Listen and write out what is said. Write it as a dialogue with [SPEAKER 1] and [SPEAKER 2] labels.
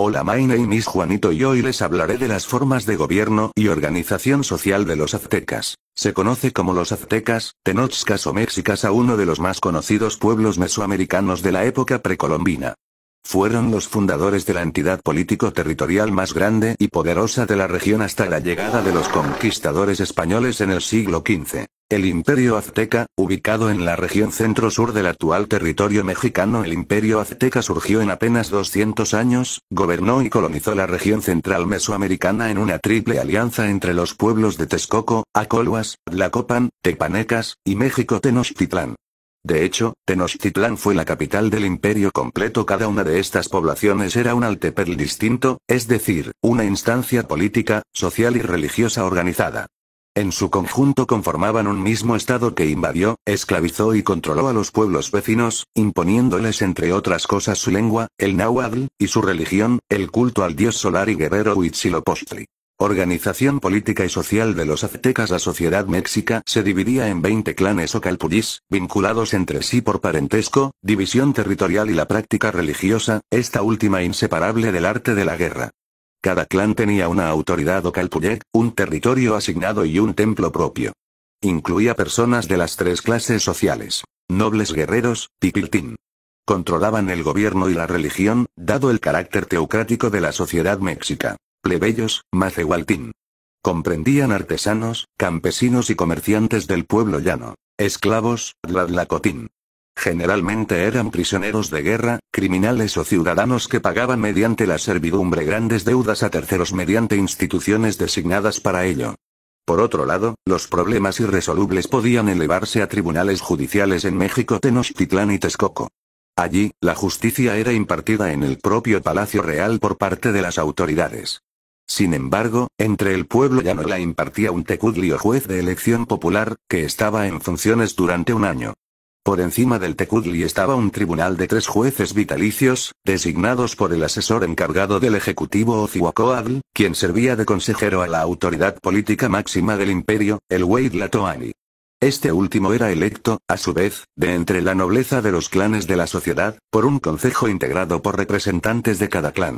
[SPEAKER 1] Hola my name is Juanito y hoy les hablaré de las formas de gobierno y organización social de los aztecas. Se conoce como los aztecas, tenochcas o mexicas a uno de los más conocidos pueblos mesoamericanos de la época precolombina. Fueron los fundadores de la entidad político-territorial más grande y poderosa de la región hasta la llegada de los conquistadores españoles en el siglo XV. El Imperio Azteca, ubicado en la región centro-sur del actual territorio mexicano el Imperio Azteca surgió en apenas 200 años, gobernó y colonizó la región central mesoamericana en una triple alianza entre los pueblos de Texcoco, Acolhuas, Tlacopan, Tepanecas, y México Tenochtitlán. De hecho, Tenochtitlán fue la capital del imperio completo. Cada una de estas poblaciones era un altepetl distinto, es decir, una instancia política, social y religiosa organizada. En su conjunto conformaban un mismo estado que invadió, esclavizó y controló a los pueblos vecinos, imponiéndoles entre otras cosas su lengua, el náhuatl, y su religión, el culto al dios solar y guerrero Huitzilopochtli. Organización política y social de los aztecas La sociedad mexica se dividía en 20 clanes o calpullis, vinculados entre sí por parentesco, división territorial y la práctica religiosa, esta última inseparable del arte de la guerra. Cada clan tenía una autoridad o calpuyec, un territorio asignado y un templo propio. Incluía personas de las tres clases sociales. Nobles guerreros, pipiltín. Controlaban el gobierno y la religión, dado el carácter teocrático de la sociedad mexica. Plebeyos, macehualtín. Comprendían artesanos, campesinos y comerciantes del pueblo llano. Esclavos, tlatlacotín. Generalmente eran prisioneros de guerra, criminales o ciudadanos que pagaban mediante la servidumbre grandes deudas a terceros mediante instituciones designadas para ello. Por otro lado, los problemas irresolubles podían elevarse a tribunales judiciales en México, Tenochtitlán y Texcoco. Allí, la justicia era impartida en el propio Palacio Real por parte de las autoridades. Sin embargo, entre el pueblo ya no la impartía un tecudlio juez de elección popular, que estaba en funciones durante un año. Por encima del Tecudli estaba un tribunal de tres jueces vitalicios, designados por el asesor encargado del Ejecutivo Oziwakoadl, quien servía de consejero a la autoridad política máxima del imperio, el Weidlatoani. Este último era electo, a su vez, de entre la nobleza de los clanes de la sociedad, por un consejo integrado por representantes de cada clan.